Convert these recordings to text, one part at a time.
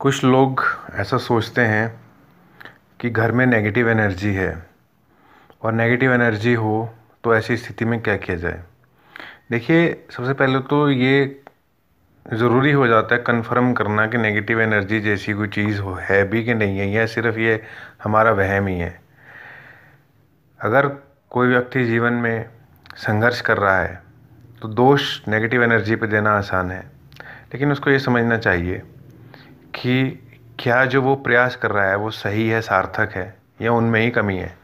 कुछ लोग ऐसा सोचते हैं कि घर में नेगेटिव एनर्जी है और नेगेटिव एनर्जी हो तो ऐसी स्थिति में क्या किया जाए देखिए सबसे पहले तो ये ज़रूरी हो जाता है कंफर्म करना कि नेगेटिव एनर्जी जैसी कोई चीज़ हो है भी कि नहीं है या सिर्फ ये हमारा वहम ही है अगर कोई व्यक्ति जीवन में संघर्ष कर रहा है तो दोष नेगेटिव एनर्जी पर देना आसान है लेकिन उसको ये समझना चाहिए कि क्या जो वो प्रयास कर रहा है वो सही है सार्थक है या उनमें ही कमी है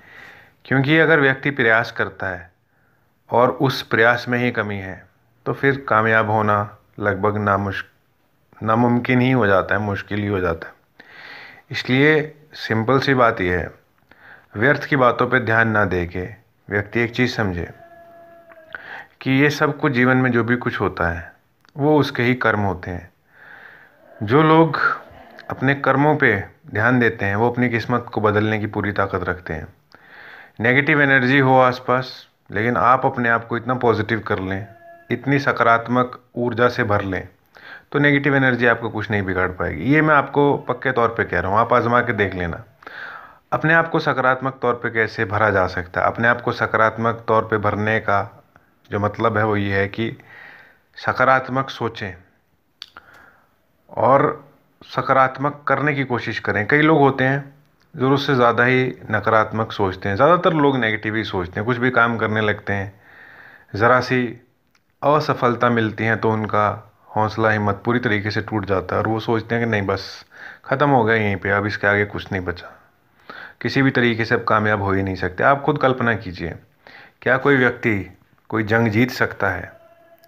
क्योंकि अगर व्यक्ति प्रयास करता है और उस प्रयास में ही कमी है तो फिर कामयाब होना लगभग नामुश नामुमकिन ही हो जाता है मुश्किल ही हो जाता है इसलिए सिंपल सी बात यह है व्यर्थ की बातों पर ध्यान ना दे के व्यक्ति एक चीज़ समझे कि ये सब कुछ जीवन में जो भी कुछ होता है वो उसके ही कर्म होते हैं जो लोग अपने कर्मों पे ध्यान देते हैं वो अपनी किस्मत को बदलने की पूरी ताकत रखते हैं नेगेटिव एनर्जी हो आसपास लेकिन आप अपने आप को इतना पॉजिटिव कर लें इतनी सकारात्मक ऊर्जा से भर लें तो नेगेटिव एनर्जी आपको कुछ नहीं बिगाड़ पाएगी ये मैं आपको पक्के तौर पे कह रहा हूँ आप आजमा के देख लेना अपने आप को सकारात्मक तौर पे कैसे भरा जा सकता है अपने आप को सकारात्मक तौर पे भरने का जो मतलब है वो ये है कि सकारात्मक सोचें और सकारात्मक करने की कोशिश करें कई लोग होते हैं जो उससे ज़्यादा ही नकारात्मक सोचते हैं ज़्यादातर लोग नेगेटिव ही सोचते हैं कुछ भी काम करने लगते हैं ज़रा सी असफलता मिलती है तो उनका हौसला हिम्मत पूरी तरीके से टूट जाता है और वो सोचते हैं कि नहीं बस ख़त्म हो गया यहीं पे अब इसके आगे कुछ नहीं बचा किसी भी तरीके से अब कामयाब हो ही नहीं सकते आप खुद कल्पना कीजिए क्या कोई व्यक्ति कोई जंग जीत सकता है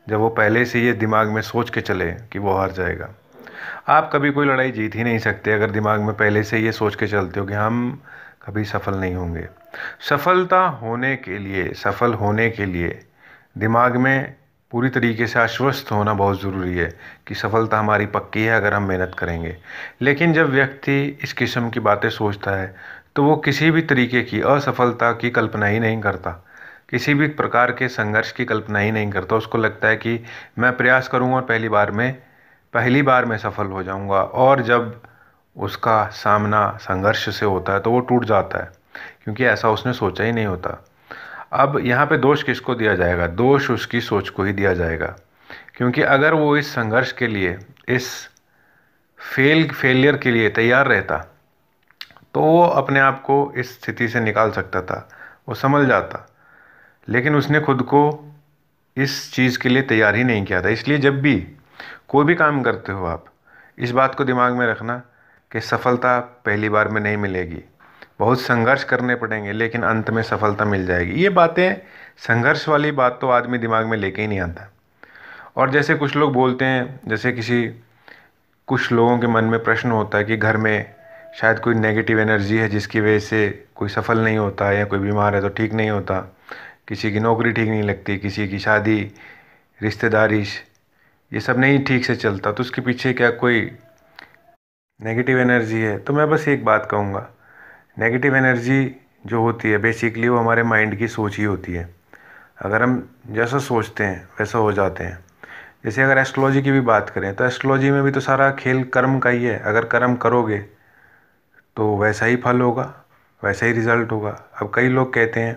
जब वो पहले से ये दिमाग में सोच के चले कि वो हार जाएगा आप कभी कोई लड़ाई जीत ही नहीं सकते अगर दिमाग में पहले से ये सोच के चलते हो कि हम कभी सफल नहीं होंगे सफलता होने के लिए सफल होने के लिए दिमाग में पूरी तरीके से आश्वस्त होना बहुत ज़रूरी है कि सफलता हमारी पक्की है अगर हम मेहनत करेंगे लेकिन जब व्यक्ति इस किस्म की बातें सोचता है तो वो किसी भी तरीके की असफलता की कल्पना ही नहीं करता किसी भी प्रकार के संघर्ष की कल्पना ही नहीं करता उसको लगता है कि मैं प्रयास करूँगा और पहली बार में पहली बार मैं सफल हो जाऊंगा और जब उसका सामना संघर्ष से होता है तो वो टूट जाता है क्योंकि ऐसा उसने सोचा ही नहीं होता अब यहाँ पे दोष किसको दिया जाएगा दोष उसकी सोच को ही दिया जाएगा क्योंकि अगर वो इस संघर्ष के लिए इस फेल फेलियर के लिए तैयार रहता तो वो अपने आप को इस स्थिति से निकाल सकता था वो समझ जाता लेकिन उसने खुद को इस चीज़ के लिए तैयार ही नहीं किया था इसलिए जब भी कोई भी काम करते हो आप इस बात को दिमाग में रखना कि सफलता पहली बार में नहीं मिलेगी बहुत संघर्ष करने पड़ेंगे लेकिन अंत में सफलता मिल जाएगी ये बातें संघर्ष वाली बात तो आदमी दिमाग में लेके ही नहीं आता और जैसे कुछ लोग बोलते हैं जैसे किसी कुछ लोगों के मन में प्रश्न होता है कि घर में शायद कोई नेगेटिव एनर्जी है जिसकी वजह से कोई सफल नहीं होता या कोई बीमार है तो ठीक नहीं होता किसी की नौकरी ठीक नहीं लगती किसी की शादी रिश्तेदारी ये सब नहीं ठीक से चलता तो उसके पीछे क्या कोई नेगेटिव एनर्जी है तो मैं बस एक बात कहूँगा नेगेटिव एनर्जी जो होती है बेसिकली वो हमारे माइंड की सोच ही होती है अगर हम जैसा सोचते हैं वैसा हो जाते हैं जैसे अगर एस्ट्रोलॉजी की भी बात करें तो एस्ट्रोलॉजी में भी तो सारा खेल कर्म का ही है अगर कर्म करोगे तो वैसा ही फल होगा वैसा ही रिज़ल्ट होगा अब कई लोग कहते हैं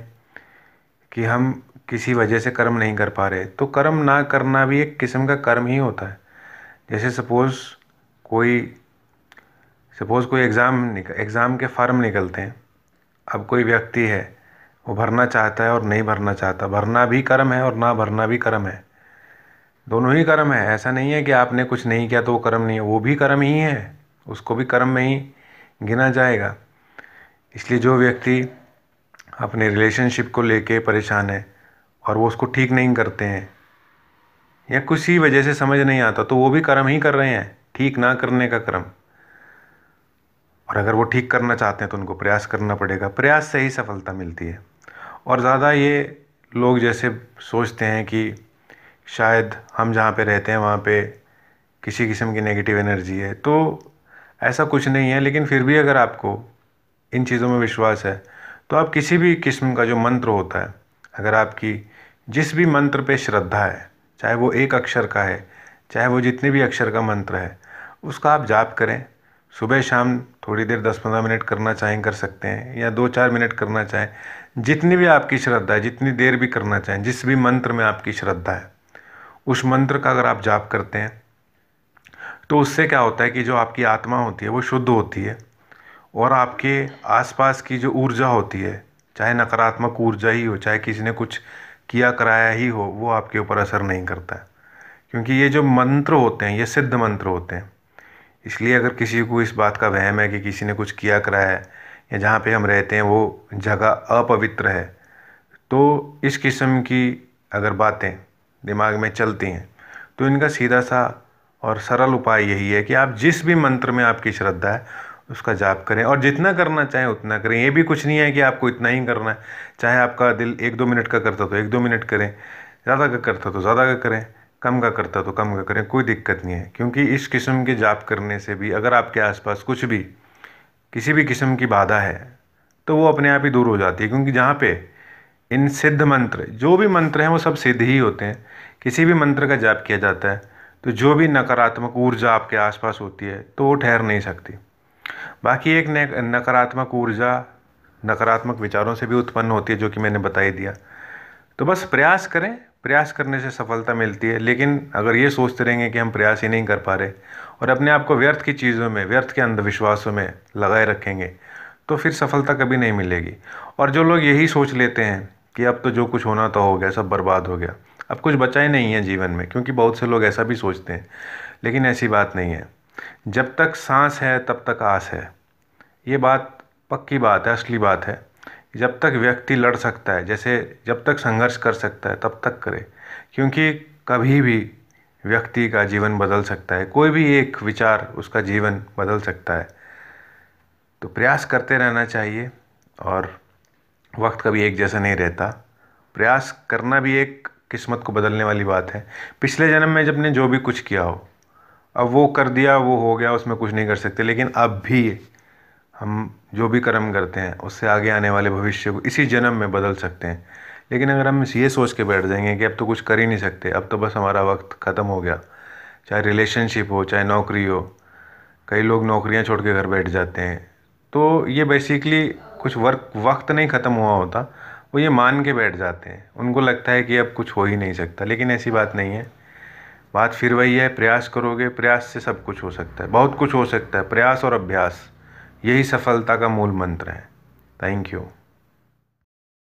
कि हम किसी वजह से कर्म नहीं कर पा रहे तो कर्म ना करना भी एक किस्म का कर्म ही होता है जैसे सपोज़ कोई सपोज़ कोई एग्ज़ाम एग्ज़ाम के फार्म निकलते हैं अब कोई व्यक्ति है वो भरना चाहता है और नहीं भरना चाहता भरना भी कर्म है और ना भरना भी कर्म है दोनों ही कर्म है ऐसा नहीं है कि आपने कुछ नहीं किया तो वो कर्म नहीं है वो भी कर्म ही है उसको भी कर्म में ही गिना जाएगा इसलिए जो व्यक्ति अपने रिलेशनशिप को लेके परेशान है और वो उसको ठीक नहीं करते हैं या किसी वजह से समझ नहीं आता तो वो भी कर्म ही कर रहे हैं ठीक ना करने का कर्म और अगर वो ठीक करना चाहते हैं तो उनको प्रयास करना पड़ेगा प्रयास से ही सफलता मिलती है और ज़्यादा ये लोग जैसे सोचते हैं कि शायद हम जहाँ पे रहते हैं वहाँ पे किसी किस्म की नेगेटिव एनर्जी है तो ऐसा कुछ नहीं है लेकिन फिर भी अगर आपको इन चीज़ों में विश्वास है तो आप किसी भी किस्म का जो मंत्र होता है अगर आपकी जिस भी मंत्र पे श्रद्धा है चाहे वो एक अक्षर का है चाहे वो जितने भी अक्षर का मंत्र है उसका आप जाप करें सुबह शाम थोड़ी देर दस पंद्रह मिनट करना चाहें कर सकते हैं या दो चार मिनट करना चाहें जितनी भी आपकी श्रद्धा है जितनी देर भी करना चाहें जिस भी मंत्र में आपकी श्रद्धा है उस मंत्र का अगर आप जाप करते हैं तो उससे क्या होता है कि जो आपकी आत्मा होती है वो शुद्ध होती है और आपके आसपास की जो ऊर्जा होती है चाहे नकारात्मक ऊर्जा ही हो चाहे किसी ने कुछ किया कराया ही हो वो आपके ऊपर असर नहीं करता है क्योंकि ये जो मंत्र होते हैं ये सिद्ध मंत्र होते हैं इसलिए अगर किसी को इस बात का वहम है कि किसी ने कुछ किया कराया है या जहाँ पे हम रहते हैं वो जगह अपवित्र है तो इस किस्म की अगर बातें दिमाग में चलती हैं तो इनका सीधा सा और सरल उपाय यही है कि आप जिस भी मंत्र में आपकी श्रद्धा है उसका जाप करें और जितना करना चाहें उतना करें ये भी कुछ नहीं है कि आपको इतना ही करना है चाहे आपका दिल एक दो मिनट का करता तो एक दो मिनट करें ज़्यादा का करता तो ज़्यादा का करें कम का करता तो कम का करें कोई दिक्कत नहीं है क्योंकि इस किस्म के जाप करने से भी अगर आपके आसपास कुछ भी किसी भी किस्म की बाधा है तो वो अपने आप ही दूर हो जाती है क्योंकि जहाँ पे इन सिद्ध मंत्र जो भी मंत्र हैं वो सब सिद्ध ही होते हैं किसी भी मंत्र का जाप किया जाता है तो जो भी नकारात्मक ऊर्जा आपके आसपास होती है तो वो ठहर नहीं सकती बाकी एक नकारात्मक ऊर्जा नकारात्मक विचारों से भी उत्पन्न होती है जो कि मैंने बताई दिया तो बस प्रयास करें प्रयास करने से सफलता मिलती है लेकिन अगर ये सोचते रहेंगे कि हम प्रयास ही नहीं कर पा रहे और अपने आप को व्यर्थ की चीज़ों में व्यर्थ के अंधविश्वासों में लगाए रखेंगे तो फिर सफलता कभी नहीं मिलेगी और जो लोग यही सोच लेते हैं कि अब तो जो कुछ होना तो हो गया सब बर्बाद हो गया अब कुछ बचा ही नहीं है जीवन में क्योंकि बहुत से लोग ऐसा भी सोचते हैं लेकिन ऐसी बात नहीं है जब तक सांस है तब तक आस है ये बात पक्की बात है असली बात है जब तक व्यक्ति लड़ सकता है जैसे जब तक संघर्ष कर सकता है तब तक करे क्योंकि कभी भी व्यक्ति का जीवन बदल सकता है कोई भी एक विचार उसका जीवन बदल सकता है तो प्रयास करते रहना चाहिए और वक्त कभी एक जैसा नहीं रहता प्रयास करना भी एक किस्मत को बदलने वाली बात है पिछले जन्म में जब ने जो भी कुछ किया हो अब वो कर दिया वो हो गया उसमें कुछ नहीं कर सकते लेकिन अब भी हम जो भी कर्म करते हैं उससे आगे आने वाले भविष्य को इसी जन्म में बदल सकते हैं लेकिन अगर हम ये सोच के बैठ जाएंगे कि अब तो कुछ कर ही नहीं सकते अब तो बस हमारा वक्त ख़त्म हो गया चाहे रिलेशनशिप हो चाहे नौकरी हो कई लोग नौकरियां छोड़ के घर बैठ जाते हैं तो ये बेसिकली कुछ वर्क वक्त नहीं ख़त्म हुआ होता वो ये मान के बैठ जाते हैं उनको लगता है कि अब कुछ हो ही नहीं सकता लेकिन ऐसी बात नहीं है बात फिर वही है प्रयास करोगे प्रयास से सब कुछ हो सकता है बहुत कुछ हो सकता है प्रयास और अभ्यास यही सफलता का मूल मंत्र है थैंक यू